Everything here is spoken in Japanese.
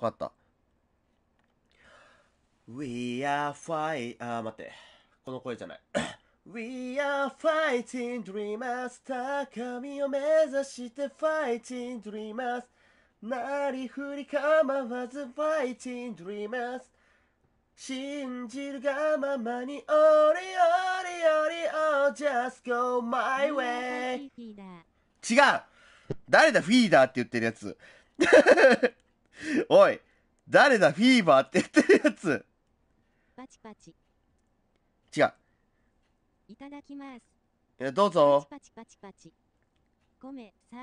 わかった。We are fight, あー、待って。この声じゃない。We are fighting dreamers 高みを目指して fighting dreamers なりふり構わず fighting dreamers 信じるがままに Ori Ori Ori Oh just go my way 違う誰だフィーダーって言ってるやつおい誰だフィーバーって言ってるやつパチパチ違ういただきますいやどうぞパチパチパチパチごめんさ